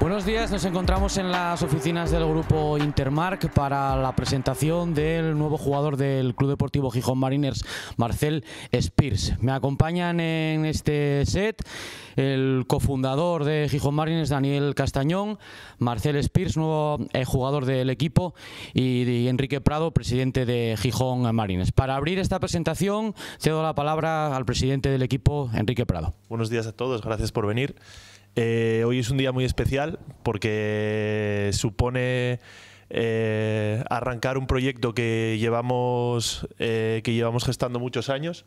Buenos días, nos encontramos en las oficinas del grupo Intermark para la presentación del nuevo jugador del Club Deportivo Gijón Mariners, Marcel Spears. Me acompañan en este set el cofundador de Gijón Mariners, Daniel Castañón, Marcel Spears, nuevo eh, jugador del equipo, y Enrique Prado, presidente de Gijón Mariners. Para abrir esta presentación, cedo la palabra al presidente del equipo, Enrique Prado. Buenos días a todos, gracias por venir. Eh, hoy es un día muy especial porque supone eh, arrancar un proyecto que llevamos, eh, que llevamos gestando muchos años.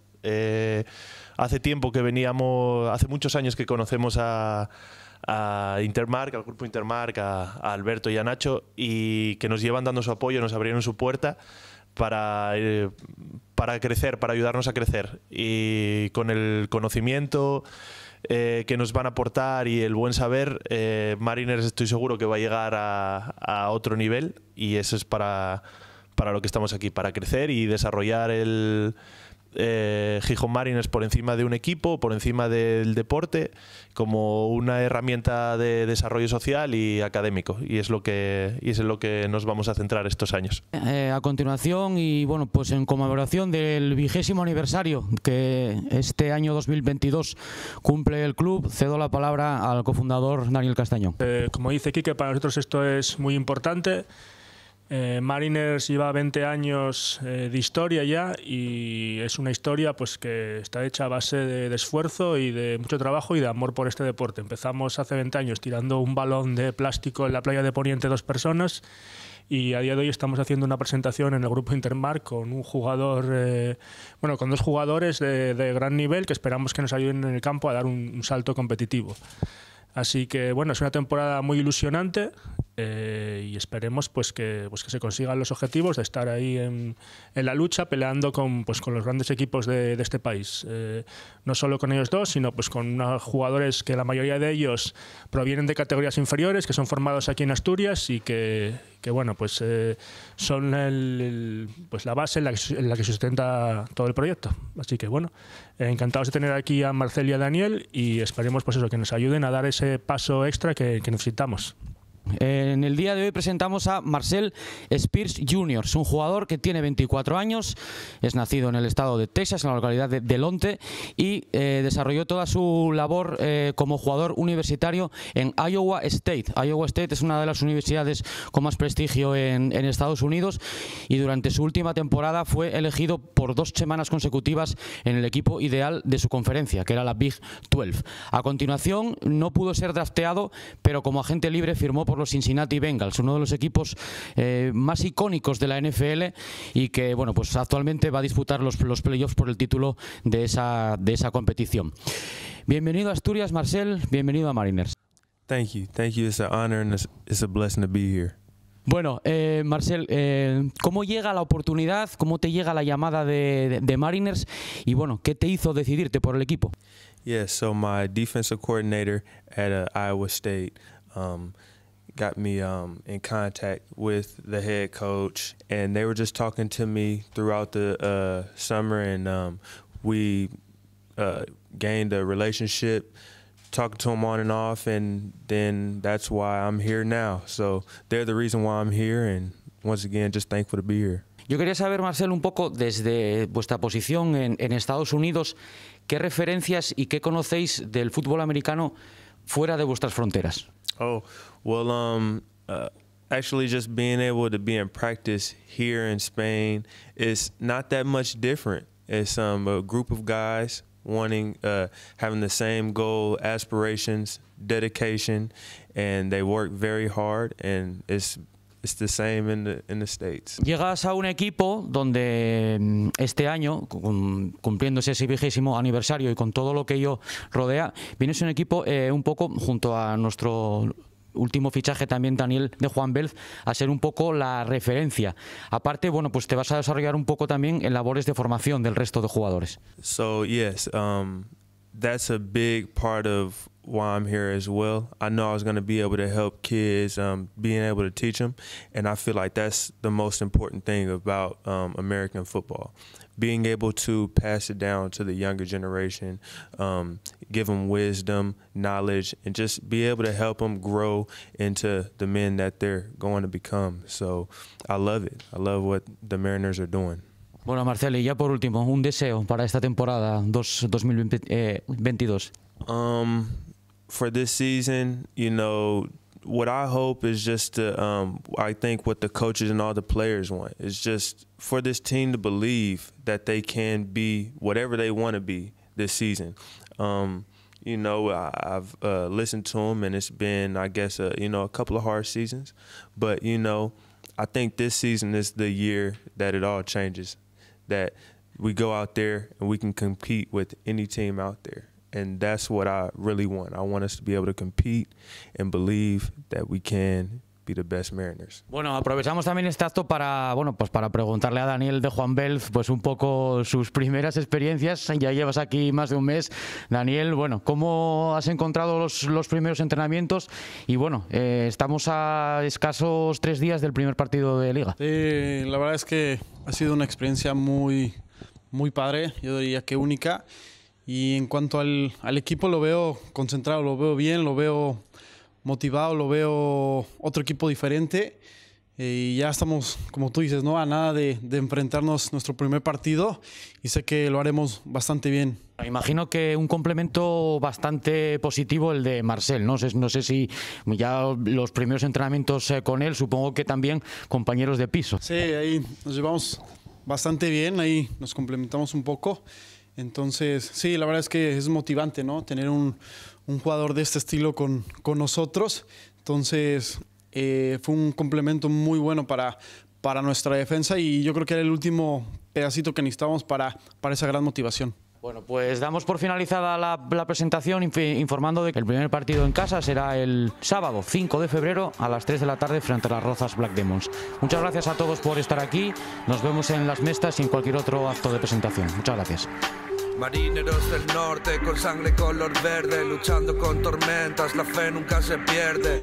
hace tiempo que veníamos, hace muchos años que conocemos a, Intermark, al grupo Intermark, a Alberto y a Nacho, y que nos llevan dando su apoyo, nos abrieron su puerta para, eh, para crecer, para ayudarnos a crecer. Y con el conocimiento eh, que nos van a aportar y el buen saber, eh, Mariners estoy seguro que va a llegar a, otro nivel y eso es para, para lo que estamos aquí, para crecer y desarrollar el eh, Gijón Marines por encima de un equipo, por encima del deporte, como una herramienta de desarrollo social y académico. Y es lo que, y es en lo que nos vamos a centrar estos años. Eh, a continuación, y bueno, pues en conmemoración del vigésimo aniversario que este año 2022 cumple el club, cedo la palabra al cofundador Daniel Castaño. Eh, como dice Quique, para nosotros esto es muy importante. Eh, Mariners lleva 20 años eh, de historia ya y es una historia pues que está hecha a base de, esfuerzo y de mucho trabajo y de amor por este deporte. Empezamos hace 20 años tirando un balón de plástico en la playa de Poniente dos personas y a día de hoy estamos haciendo una presentación en el grupo Intermar con un jugador, eh, bueno, con dos jugadores de, gran nivel que esperamos que nos ayuden en el campo a dar un salto competitivo. Así que bueno, es una temporada muy ilusionante eh, y esperemos pues, pues que, se consigan los objetivos de estar ahí en, la lucha peleando con, pues, con los grandes equipos de, este país. Eh, no solo con ellos dos, sino pues con jugadores que la mayoría de ellos provienen de categorías inferiores, que son formados aquí en Asturias y que, que bueno, pues eh, son el, pues la base en la, que, en sustenta todo el proyecto. Así que bueno, encantados de tener aquí a Marcel y a Daniel y esperemos pues eso, que nos ayuden a dar ese paso extra que necesitamos. En el día de hoy presentamos a Marcel Spears Jr., un jugador que tiene 24 años, es nacido en el estado de Texas, en la localidad de Delonte, y eh, desarrolló toda su labor eh, como jugador universitario en Iowa State. Iowa State es una de las universidades con más prestigio en, en Estados Unidos y durante su última temporada fue elegido por dos semanas consecutivas en el equipo ideal de su conferencia, que era la Big 12. A continuación, no pudo ser drafteado, pero como agente libre firmó por Cincinnati Bengals, uno de los equipos eh, más icónicos de la NFL y que bueno, pues actualmente va a disputar los, los playoffs por el título de esa, de esa competición. Bienvenido a Asturias, Marcel, bienvenido a Mariners. Thank you, thank you. It's an honor and it's a blessing to be here. Bueno, eh, Marcel, eh, ¿cómo llega la oportunidad? ¿Cómo te llega la llamada de, de, Mariners? Y bueno, ¿qué te hizo decidirte por el equipo? Yeah, so my defensive coordinator at uh, Iowa State um, got me um, in contact with the head coach, and they were just talking to me throughout the uh, summer, and um, we uh, gained a relationship, talking to them on and off, and then that's why I'm here now. So they're the reason why I'm here, and once again, just thankful to be here. Yo quería saber, Marcel un poco desde vuestra posición en, en Estados Unidos, qué referencias y qué conocéis del fútbol americano fuera de vuestras fronteras. Oh, well, um, uh, actually, just being able to be in practice here in Spain is not that much different. It's um, a group of guys wanting, uh, having the same goal, aspirations, dedication, and they work very hard, and it's same in States. Llegas a un equipo donde mm, este año, cumpliéndose ese vigésimo aniversario y con todo lo que ello rodea, vienes un equipo eh, un poco junto a nuestro último fichaje también, Daniel, de Juan Belz, a ser un poco la referencia. Aparte, bueno, pues te vas a desarrollar un poco también en labores de formación del resto de jugadores. So, yes, um, that's a big part of why I'm here as well. I know I was going to be able to help kids, um, being able to teach them, and I feel like that's the most important thing about um, American football, being able to pass it down to the younger generation, um, give them wisdom, knowledge, and just be able to help them grow into the men that they're going to become. So I love it. I love what the Mariners are doing. Bueno, Marcelo, y ya por último, un deseo para esta temporada 2022. Eh, um, for this season, you know, what I hope is just to, um, I think what the coaches and all the players want is just for this team to believe that they can be whatever they want to be this season. Um, you know, I, have uh, listened to them, and it's been, I guess, uh, you know, a couple of hard seasons, but you know, I think this season is the year that it all changes that we go out there and we can compete with any team out there. And that's what I really want. I want us to be able to compete and believe that we can be the best Mariners. Bueno, aprovechamos también este acto para, bueno, pues para preguntarle a Daniel de Juan Belf, pues un poco sus primeras experiencias. Ya llevas aquí más de un mes. Daniel, bueno, ¿cómo has encontrado los, primeros entrenamientos? Y bueno, eh, estamos a escasos tres días del primer partido de Liga. la verdad es que ha sido una experiencia muy, muy padre, yo diría que única. Y en cuanto al, al equipo, lo veo concentrado, lo veo bien, lo veo motivado, lo veo otro equipo diferente. Eh, y ya estamos, como tú dices, ¿no? A nada de, enfrentarnos nuestro primer partido y sé que lo haremos bastante bien. Imagino que un complemento bastante positivo el de Marcel, ¿no? Sé, no sé si ya los primeros entrenamientos eh, con él, supongo que también compañeros de piso. Sí, ahí nos llevamos bastante bien, ahí nos complementamos un poco entonces, sí, la verdad es que es motivante, ¿no? Tener un, jugador de este estilo con, nosotros. Entonces, eh, fue un complemento muy bueno para, nuestra defensa y yo creo que era el último pedacito que necesitábamos para, esa gran motivación. Bueno, pues damos por finalizada la, la, presentación informando de que el primer partido en casa será el sábado 5 de febrero a las 3 de la tarde frente a las Rozas Black Demons. Muchas gracias a todos por estar aquí. Nos vemos en las mestas y en cualquier otro acto de presentación. Muchas gracias. Marineros del norte con sangre color verde, luchando con tormentas, la fe nunca se pierde.